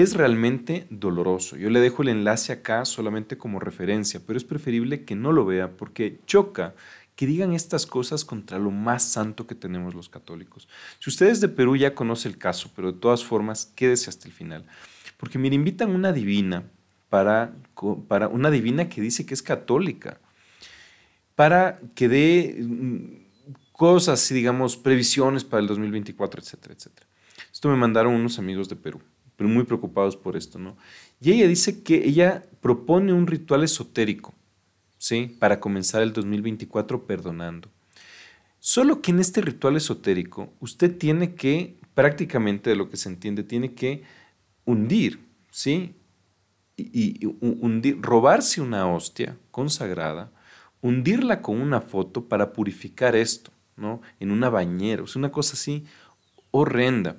Es realmente doloroso. Yo le dejo el enlace acá solamente como referencia, pero es preferible que no lo vea porque choca que digan estas cosas contra lo más santo que tenemos los católicos. Si ustedes de Perú ya conocen el caso, pero de todas formas, quédese hasta el final. Porque me invitan una divina para, para una divina que dice que es católica, para que dé mm, cosas, digamos, previsiones para el 2024, etcétera, etcétera. Esto me mandaron unos amigos de Perú pero muy preocupados por esto, ¿no? Y ella dice que ella propone un ritual esotérico, ¿sí? Para comenzar el 2024 perdonando. Solo que en este ritual esotérico usted tiene que, prácticamente de lo que se entiende, tiene que hundir, ¿sí? Y, hundir, robarse una hostia consagrada, hundirla con una foto para purificar esto, ¿no? En una bañera, o una cosa así horrenda.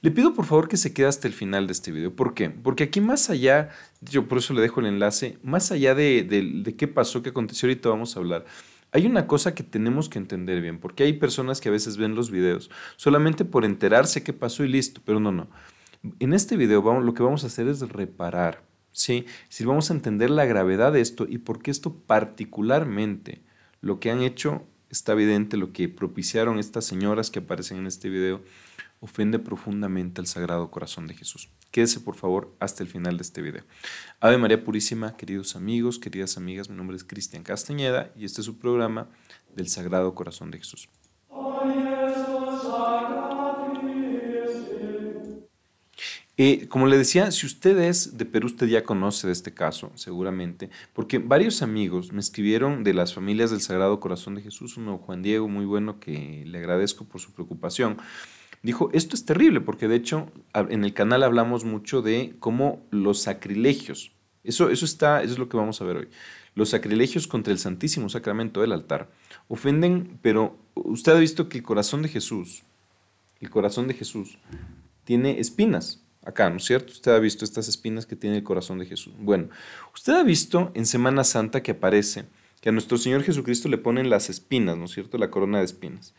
Le pido por favor que se quede hasta el final de este video. ¿Por qué? Porque aquí más allá, yo por eso le dejo el enlace, más allá de, de, qué pasó, qué aconteció, ahorita vamos a hablar. Hay una cosa que tenemos que entender bien, porque hay personas que a veces ven los videos solamente por enterarse qué pasó y listo, pero no, no. En este video lo que vamos a hacer es reparar, ¿sí? Si vamos a entender la gravedad de esto y por qué esto particularmente, lo que han hecho, está evidente lo que propiciaron estas señoras que aparecen en este video, ofende profundamente al Sagrado Corazón de Jesús. Quédese por favor hasta el final de este video. Ave María Purísima, queridos amigos, queridas amigas, mi nombre es Cristian Castañeda y este es su programa del Sagrado Corazón de Jesús. Eh, como le decía, si usted es de Perú, usted ya conoce de este caso, seguramente, porque varios amigos me escribieron de las familias del Sagrado Corazón de Jesús, uno Juan Diego, muy bueno, que le agradezco por su preocupación dijo, esto es terrible, porque de hecho en el canal hablamos mucho de cómo los sacrilegios, eso, eso, está, es lo que vamos a ver hoy, los sacrilegios contra el Santísimo Sacramento del altar ofenden, pero usted ha visto que el corazón de Jesús, el corazón de Jesús, tiene espinas. Acá, ¿no es cierto? Usted ha visto estas espinas que tiene el corazón de Jesús. Bueno, usted ha visto en Semana Santa que aparece que a nuestro Señor Jesucristo le ponen las espinas, ¿no es cierto? La corona de espinas.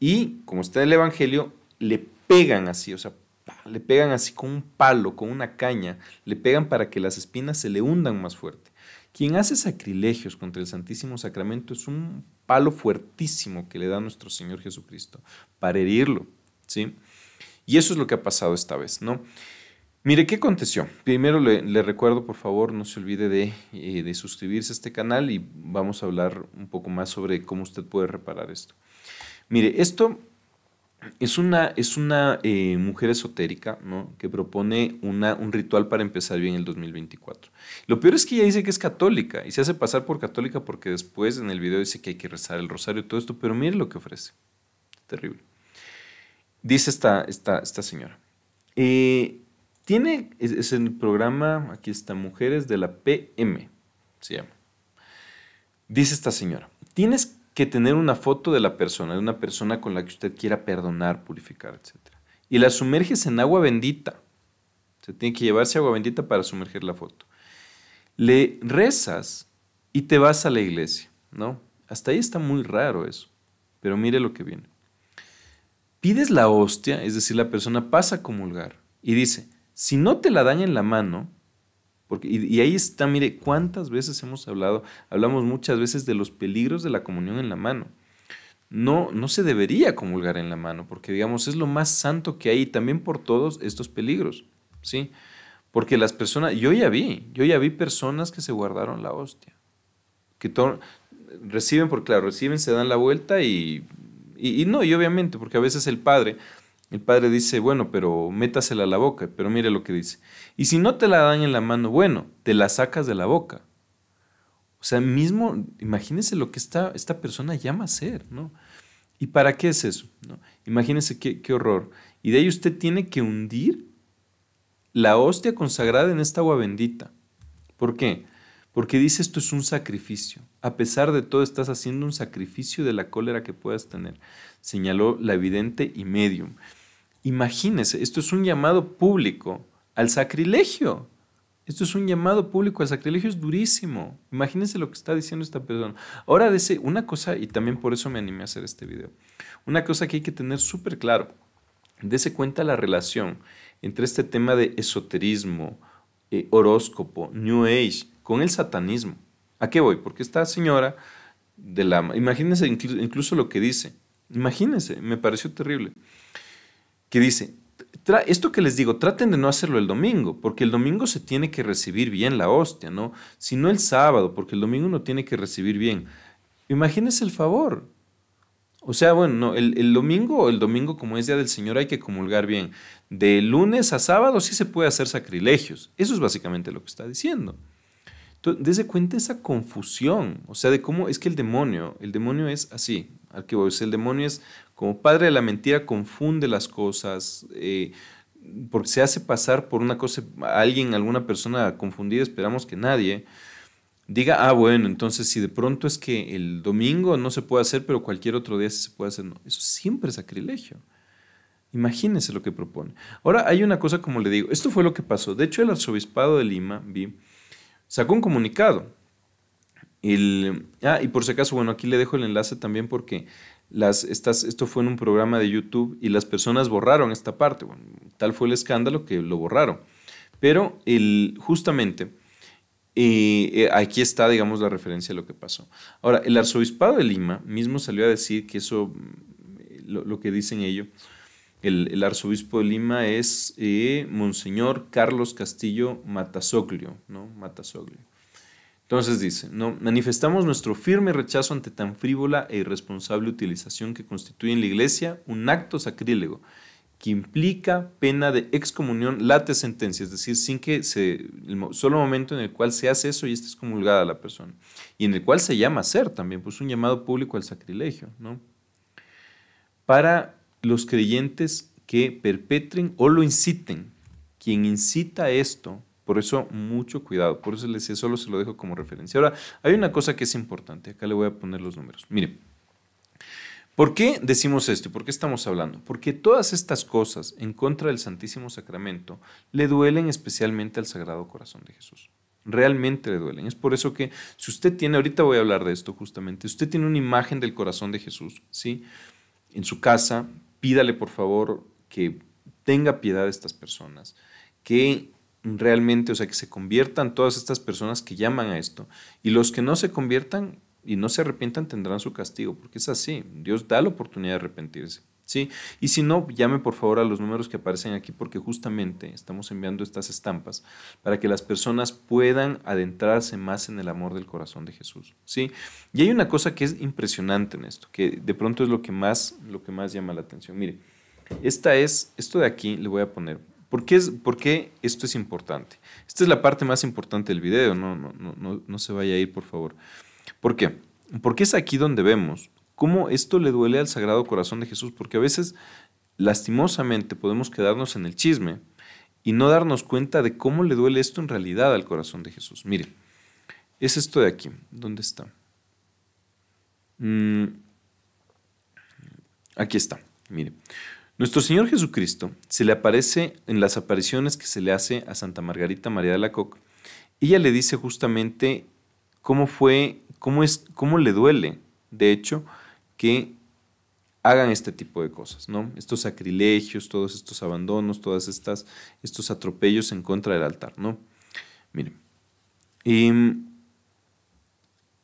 Y como está en el Evangelio, le pegan así, o sea, le pegan así con un palo, con una caña, le pegan para que las espinas se le hundan más fuerte. Quien hace sacrilegios contra el Santísimo Sacramento es un palo fuertísimo que le da nuestro Señor Jesucristo para herirlo, ¿sí? Y eso es lo que ha pasado esta vez, ¿no? Mire, ¿qué aconteció? Primero le, recuerdo, por favor, no se olvide de, eh, de suscribirse a este canal y vamos a hablar un poco más sobre cómo usted puede reparar esto. Mire, esto es una, es una eh, mujer esotérica que propone una, un ritual para empezar bien el 2024. Lo peor es que ella dice que es católica y se hace pasar por católica porque después en el video dice que hay que rezar el rosario y todo esto, pero mire lo que ofrece. Terrible. Dice esta, esta señora. Eh, tiene, es, es, el programa, aquí está, Mujeres de la PM, se llama. Dice esta señora, tienes que tener una foto de la persona, de una persona con la que usted quiera perdonar, purificar, etc. Y la sumerges en agua bendita. Se tiene que llevarse agua bendita para sumergir la foto. Le rezas y te vas a la iglesia, ¿no? Hasta ahí está muy raro eso, pero mire lo que viene. Pides la hostia, es decir, la persona pasa a comulgar y dice, si no te la daña en la mano, y, ahí está, mire, cuántas veces hemos hablado, hablamos muchas veces de los peligros de la comunión en la mano. No, no se debería comulgar en la mano, porque digamos, es lo más santo que hay y también por todos estos peligros, ¿sí? Porque las personas, yo ya vi, yo ya vi personas que se guardaron la hostia, que reciben, por claro, reciben, se dan la vuelta y no, y obviamente, porque a veces el padre el padre dice, bueno, pero métasela a la boca, pero mire lo que dice. Y si no te la dan en la mano, bueno, te la sacas de la boca. O sea, mismo, imagínese lo que esta, esta persona llama a ser, ¿no? ¿Y para qué es eso? ¿No? Imagínense qué, qué horror. Y de ahí usted tiene que hundir la hostia consagrada en esta agua bendita. ¿Por qué? Porque dice esto es un sacrificio. A pesar de todo, estás haciendo un sacrificio de la cólera que puedas tener, señaló la evidente y medium imagínese esto es un llamado público al sacrilegio. Esto es un llamado público al sacrilegio, es durísimo. imagínese lo que está diciendo esta persona. Ahora, dice una cosa, y también por eso me animé a hacer este video, una cosa que hay que tener súper claro. Dese cuenta la relación entre este tema de esoterismo, eh, horóscopo, New Age, con el satanismo. ¿A qué voy? Porque esta señora de la... Imagínense incluso lo que dice. Imagínense, me pareció terrible que dice, esto que les digo, traten de no hacerlo el domingo, porque el domingo se tiene que recibir bien la hostia, ¿no? Si no el sábado, porque el domingo no tiene que recibir bien. Imagínense el favor. O sea, bueno, no, el, el, domingo, el domingo como es Día del Señor hay que comulgar bien. De lunes a sábado sí se puede hacer sacrilegios. Eso es básicamente lo que está diciendo. Entonces, dese cuenta esa confusión, o sea, de cómo es que el demonio, el demonio es así, al que voy, el demonio es como padre de la mentira, confunde las cosas, eh, porque se hace pasar por una cosa, alguien, alguna persona confundida, esperamos que nadie, diga, ah, bueno, entonces si de pronto es que el domingo no se puede hacer, pero cualquier otro día sí se puede hacer, no, eso siempre es sacrilegio. Imagínense lo que propone. Ahora, hay una cosa, como le digo, esto fue lo que pasó. De hecho, el arzobispado de Lima, vi, sacó un comunicado. Ah, y por si acaso, bueno, aquí le dejo el enlace también porque esto fue en un programa de YouTube y las personas borraron esta parte. tal fue el escándalo que lo borraron. Pero justamente... Eh, eh, aquí está, digamos, la referencia a lo que pasó. Ahora, el arzobispado de Lima mismo salió a decir que eso, mm, lo que dicen ellos, el, arzobispo de Lima es eh, Monseñor Carlos Castillo Matasoglio, ¿no? Matasoglio. Entonces dice, ¿no? manifestamos nuestro firme rechazo ante tan frívola e irresponsable utilización que constituye en la Iglesia un acto sacrílego que implica pena de excomunión late sentencia, es decir, sin que se, el solo momento en el cual se hace eso y está excomulgada la persona, y en el cual se llama a ser también, pues un llamado público al sacrilegio, ¿no? Para los creyentes que perpetren o lo inciten. Quien incita esto, por eso mucho cuidado, por eso les decía, solo se lo dejo como referencia. Ahora, hay una cosa que es importante, acá le voy a poner los números. Mire, ¿por qué decimos esto? ¿Por qué estamos hablando? Porque todas estas cosas en contra del Santísimo Sacramento le duelen especialmente al Sagrado Corazón de Jesús realmente le duelen. Es por eso que si usted tiene, ahorita voy a hablar de esto justamente, usted tiene una imagen del corazón de Jesús, ¿sí? En su casa, pídale por favor que tenga piedad de estas personas, que realmente, o sea, que se conviertan todas estas personas que llaman a esto. Y los que no se conviertan y no se arrepientan tendrán su castigo, porque es así. Dios da la oportunidad de arrepentirse. Y si no, llame por favor a los números que aparecen aquí porque justamente estamos enviando estas estampas para que las personas puedan adentrarse más en el amor del corazón de Jesús, ¿sí? Y hay una cosa que es impresionante en esto, que de pronto es lo que más, lo que más llama la atención. Mire, esta es, esto de aquí le voy a poner. ¿Por qué, es, ¿Por esto es importante? Esta es la parte más importante del video, no, no, no, no, no se vaya a ir, por favor. ¿Por qué? Porque es aquí donde vemos cómo esto le duele al Sagrado Corazón de Jesús, porque a veces lastimosamente podemos quedarnos en el chisme y no darnos cuenta de cómo le duele esto en realidad al corazón de Jesús. Mire, es esto de aquí, ¿dónde está? Mm, aquí está, mire. Nuestro Señor Jesucristo se le aparece en las apariciones que se le hace a Santa Margarita María de la Coca. Ella le dice justamente cómo fue, cómo es, cómo le duele, de hecho, que hagan este tipo de cosas, ¿no? Estos sacrilegios, todos estos abandonos, todas estas estos atropellos en contra del altar, ¿no? Miren. Em,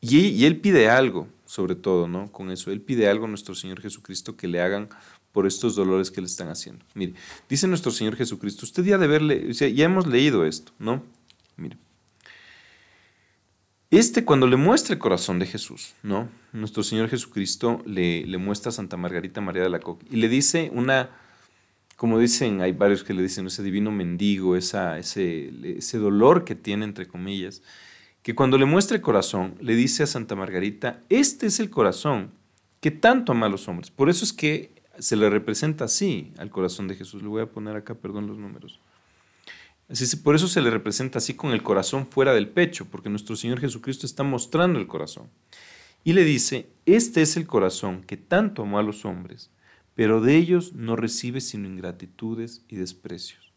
y, él pide algo, sobre todo, ¿no? Con eso, él pide algo a nuestro Señor Jesucristo que le hagan por estos dolores que le están haciendo. Mire, dice nuestro Señor Jesucristo, usted ya de verle, ya hemos leído esto, ¿no? Mire. Este cuando le muestra el corazón de Jesús, ¿no? Nuestro Señor Jesucristo le, muestra a Santa Margarita María de la Coque y le dice una, como dicen, hay varios que le dicen, ese divino mendigo, esa, ese, ese dolor que tiene, entre comillas, que cuando le muestra el corazón, le dice a Santa Margarita, este es el corazón que tanto ama a los hombres. Por eso es que se le representa así al corazón de Jesús. Le voy a poner acá, perdón los números por eso se le representa así con el corazón fuera del pecho, porque nuestro Señor Jesucristo está mostrando el corazón. Y le dice, este es el corazón que tanto amó a los hombres, pero de ellos no recibe sino ingratitudes y desprecios.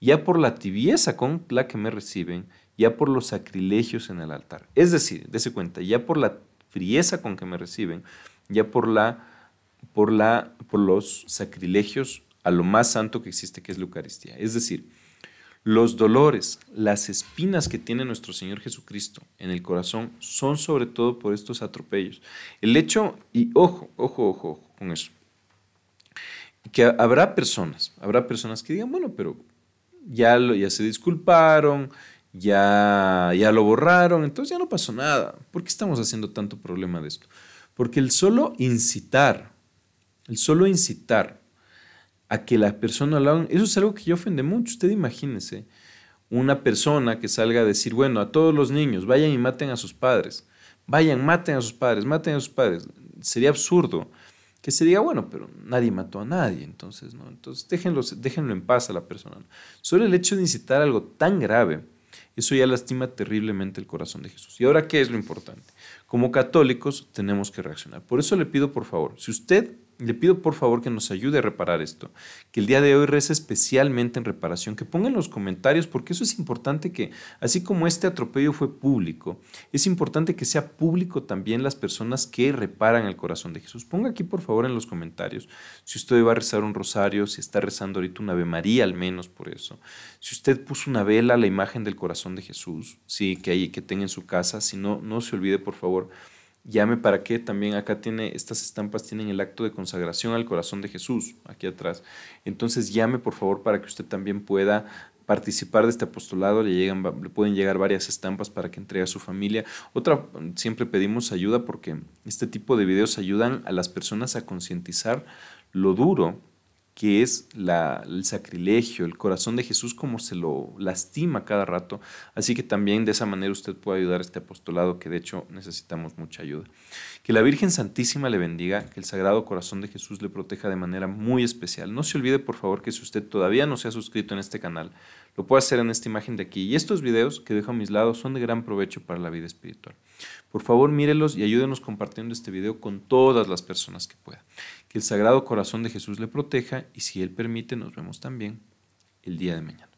Ya por la tibieza con la que me reciben, ya por los sacrilegios en el altar. Es decir, dése cuenta, ya por la frieza con que me reciben, ya por la por la por los sacrilegios a lo más santo que existe que es la Eucaristía. Es decir, los dolores, las espinas que tiene nuestro Señor Jesucristo en el corazón son sobre todo por estos atropellos. El hecho, y ojo, ojo, ojo, ojo con eso, que habrá personas, habrá personas que digan, bueno, pero ya, ya se disculparon, ya, ya lo borraron, entonces ya no pasó nada. ¿Por qué estamos haciendo tanto problema de esto? Porque el solo incitar, el solo incitar a que las personas lo haga, Eso es algo que yo ofende mucho. Usted imagínese una persona que salga a decir, bueno, a todos los niños, vayan y maten a sus padres. Vayan, maten a sus padres, maten a sus padres. Sería absurdo que se diga, bueno, pero nadie mató a nadie, entonces, ¿no? Entonces, déjenlo, déjenlo en paz a la persona. Solo el hecho de incitar algo tan grave, eso ya lastima terriblemente el corazón de Jesús. ¿Y ahora qué es lo importante? como católicos tenemos que reaccionar. Por eso le pido por favor, si usted le pido por favor que nos ayude a reparar esto, que el día de hoy reza especialmente en reparación, que ponga en los comentarios, porque eso es importante que, así como este atropello fue público, es importante que sea público también las personas que reparan el corazón de Jesús. Ponga aquí por favor en los comentarios si usted va a rezar un rosario, si está rezando ahorita una Ave María al menos por eso, si usted puso una vela a la imagen del corazón de Jesús, sí, que hay que tenga en su casa, si no, no se olvide por favor llame para que También acá tiene, estas estampas tienen el acto de consagración al corazón de Jesús, aquí atrás. Entonces llame por favor para que usted también pueda participar de este apostolado, le, llegan, le pueden llegar varias estampas para que entregue a su familia. Otra, siempre pedimos ayuda porque este tipo de videos ayudan a las personas a concientizar lo duro que es el sacrilegio, el corazón de Jesús como se lo lastima cada rato. Así que también de esa manera usted puede ayudar a este apostolado que de hecho necesitamos mucha ayuda. Que la Virgen Santísima le bendiga, que el Sagrado Corazón de Jesús le proteja de manera muy especial. No se olvide por favor que si usted todavía no se ha suscrito en este canal, lo puede hacer en esta imagen de aquí. Y estos videos que dejo a mis lados son de gran provecho para la vida espiritual. Por favor mírelos y ayúdenos compartiendo este video con todas las personas que puedan. Que el Sagrado Corazón de Jesús le proteja y si Él permite nos vemos también el día de mañana.